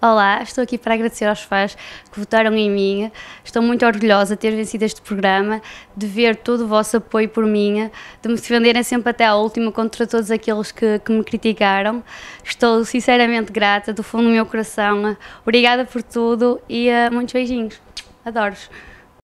Olá, estou aqui para agradecer aos fãs que votaram em mim. Estou muito orgulhosa de ter vencido este programa, de ver todo o vosso apoio por mim, de me defenderem sempre até à última contra todos aqueles que, que me criticaram. Estou sinceramente grata, do fundo do meu coração. Obrigada por tudo e uh, muitos beijinhos. Adoro. vos